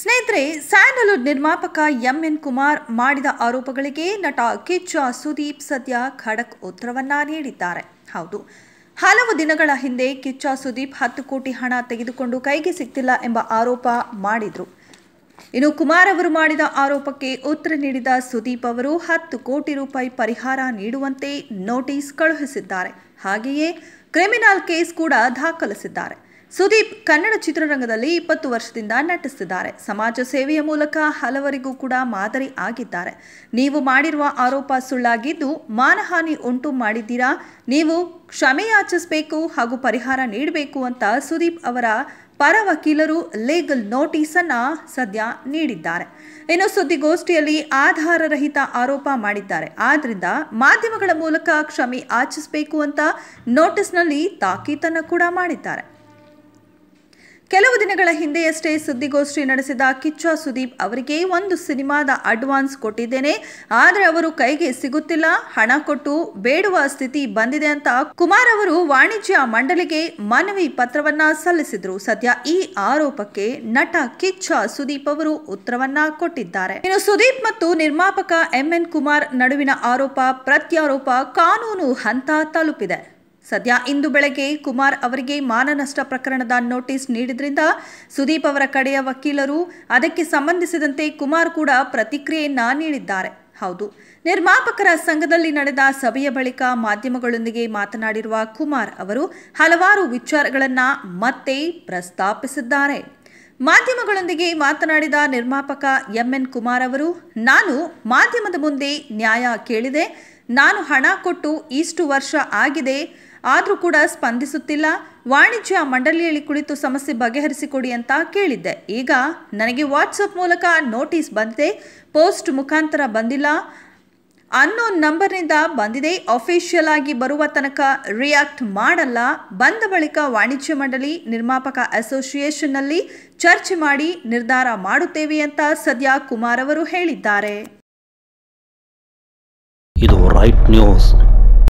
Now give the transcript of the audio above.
ಸ್ನೇಹಿತರೆ ಸ್ಯಾಂಡಲ್ವುಡ್ ನಿರ್ಮಾಪಕ M N Kumar ಮಾಡಿದ ಆರೋಪಗಳಿಗೆ ನಟ ಕಿಚ್ಚ ಸುದೀಪ್ ಸದ್ಯ ಖಡಕ್ ಉತ್ತರವನ್ನ ನೀಡಿದ್ದಾರೆ ಹೌದು ಹಲವು ದಿನಗಳ ಹಿಂದೆ ಕಿಚ್ಚ ಸುದೀಪ್ ಹತ್ತು ಕೋಟಿ ಹಣ ತೆಗೆದುಕೊಂಡು ಕೈಗೆ ಸಿಕ್ತಿಲ್ಲ ಎಂಬ ಆರೋಪ ಮಾಡಿದರು ಇನ್ನು ಕುಮಾರ್ ಅವರು ಮಾಡಿದ ಆರೋಪಕ್ಕೆ ಉತ್ತರ ನೀಡಿದ ಸುದೀಪ್ ಅವರು ಹತ್ತು ಕೋಟಿ ರೂಪಾಯಿ ಪರಿಹಾರ ನೀಡುವಂತೆ ನೋಟಿಸ್ ಕಳುಹಿಸಿದ್ದಾರೆ ಹಾಗೆಯೇ ಕ್ರಿಮಿನಲ್ ಕೇಸ್ ಕೂಡ ದಾಖಲಿಸಿದ್ದಾರೆ ಸುದೀಪ್ ಕನ್ನಡ ಚಿತ್ರರಂಗದಲ್ಲಿ ಇಪ್ಪತ್ತು ವರ್ಷದಿಂದ ನಟಿಸುತ್ತಿದ್ದಾರೆ ಸಮಾಜ ಸೇವೆಯ ಮೂಲಕ ಹಲವರಿಗೂ ಕೂಡ ಮಾದರಿ ಆಗಿದ್ದಾರೆ ನೀವು ಮಾಡಿರುವ ಆರೋಪ ಸುಳ್ಳಾಗಿದ್ದು ಮಾನಹಾನಿ ಉಂಟು ಮಾಡಿದ್ದೀರಾ ನೀವು ಕ್ಷಮೆಯಾಚಿಸಬೇಕು ಹಾಗೂ ಪರಿಹಾರ ನೀಡಬೇಕು ಅಂತ ಸುದೀಪ್ ಅವರ ಪರ ವಕೀಲರು ಲೀಗಲ್ ನೋಟಿಸನ್ನು ಸದ್ಯ ನೀಡಿದ್ದಾರೆ ಇನ್ನು ಸುದ್ದಿಗೋಷ್ಠಿಯಲ್ಲಿ ಆಧಾರರಹಿತ ಆರೋಪ ಮಾಡಿದ್ದಾರೆ ಆದ್ದರಿಂದ ಮಾಧ್ಯಮಗಳ ಮೂಲಕ ಕ್ಷಮೆ ಆಚಿಸಬೇಕು ಅಂತ ನೋಟಿಸ್ನಲ್ಲಿ ತಾಕೀತನ್ನು ಕೂಡ ಮಾಡಿದ್ದಾರೆ ಕೆಲವು ದಿನಗಳ ಹಿಂದೆಯಷ್ಟೇ ಸುದ್ದಿಗೋಷ್ಠಿ ನಡೆಸಿದ ಕಿಚ್ಚ ಸುದೀಪ್ ಅವರಿಗೆ ಒಂದು ಸಿನಿಮಾದ ಅಡ್ವಾನ್ಸ್ ಕೊಟ್ಟಿದ್ದೇನೆ ಆದರೆ ಅವರು ಕೈಗೆ ಸಿಗುತ್ತಿಲ್ಲ ಹಣ ಕೊಟ್ಟು ಬೇಡುವ ಸ್ಥಿತಿ ಬಂದಿದೆ ಅಂತ ಕುಮಾರ್ ಅವರು ವಾಣಿಜ್ಯ ಮಂಡಳಿಗೆ ಮನವಿ ಪತ್ರವನ್ನ ಸಲ್ಲಿಸಿದ್ರು ಸದ್ಯ ಈ ಆರೋಪಕ್ಕೆ ನಟ ಕಿಚ್ಚ ಸುದೀಪ್ ಅವರು ಉತ್ತರವನ್ನ ಕೊಟ್ಟಿದ್ದಾರೆ ಇನ್ನು ಸುದೀಪ್ ಮತ್ತು ನಿರ್ಮಾಪಕ ಎಂ ಎನ್ ಕುಮಾರ್ ನಡುವಿನ ಆರೋಪ ಪ್ರತ್ಯಾರೋಪ ಕಾನೂನು ಹಂತ ತಲುಪಿದೆ ಸದ್ಯ ಇಂದು ಬೆಳಗ್ಗೆ ಕುಮಾರ್ ಅವರಿಗೆ ಮಾನನಷ್ಟ ಪ್ರಕರಣದ ನೋಟಿಸ್ ನೀಡಿದ್ರಿಂದ ಸುದೀಪ್ ಅವರ ಕಡೆಯ ವಕೀಲರು ಅದಕ್ಕೆ ಸಂಬಂಧಿಸಿದಂತೆ ಕುಮಾರ್ ಕೂಡ ಪ್ರತಿಕ್ರಿಯೆಯನ್ನ ನೀಡಿದ್ದಾರೆ ಹೌದು ನಿರ್ಮಾಪಕರ ಸಂಘದಲ್ಲಿ ನಡೆದ ಸಭೆಯ ಬಳಿಕ ಮಾಧ್ಯಮಗಳೊಂದಿಗೆ ಮಾತನಾಡಿರುವ ಕುಮಾರ್ ಅವರು ಹಲವಾರು ವಿಚಾರಗಳನ್ನು ಮತ್ತೆ ಪ್ರಸ್ತಾಪಿಸಿದ್ದಾರೆ ಮಾಧ್ಯಮಗಳೊಂದಿಗೆ ಮಾತನಾಡಿದ ನಿರ್ಮಾಪಕ ಎಂಎನ್ ಕುಮಾರ್ ಅವರು ನಾನು ಮಾಧ್ಯಮದ ಮುಂದೆ ನ್ಯಾಯ ಕೇಳಿದೆ ನಾನು ಹಣ ಕೊಟ್ಟು ಇಷ್ಟು ವರ್ಷ ಆಗಿದೆ ಆದರೂ ಕೂಡ ಸ್ಪಂದಿಸುತ್ತಿಲ್ಲ ವಾಣಿಜ್ಯ ಮಂಡಳಿಯಲ್ಲಿ ಕುಳಿತು ಸಮಸ್ಯೆ ಬಗೆಹರಿಸಿಕೊಡಿ ಅಂತ ಕೇಳಿದ್ದೆ ಈಗ ನನಗೆ ವಾಟ್ಸಪ್ ಮೂಲಕ ನೋಟಿಸ್ ಬಂದಿದೆ ಪೋಸ್ಟ್ ಮುಖಾಂತರ ಬಂದಿಲ್ಲ ಅನ್ನೋನ್ ನಂಬರ್ನಿಂದ ಬಂದಿದೆ ಅಫಿಷಿಯಲ್ ಆಗಿ ಬರುವ ತನಕ ರಿಯಾಕ್ಟ್ ಮಾಡಲ್ಲ ಬಂದ ಬಳಿಕ ವಾಣಿಜ್ಯ ಮಂಡಳಿ ನಿರ್ಮಾಪಕ ಅಸೋಸಿಯೇಷನ್ನಲ್ಲಿ ಚರ್ಚೆ ಮಾಡಿ ನಿರ್ಧಾರ ಮಾಡುತ್ತೇವೆ ಅಂತ ಸದ್ಯ ಕುಮಾರ್ ಅವರು ಹೇಳಿದ್ದಾರೆ ಇದು ರೈಟ್ ನ್ಯೂಸ್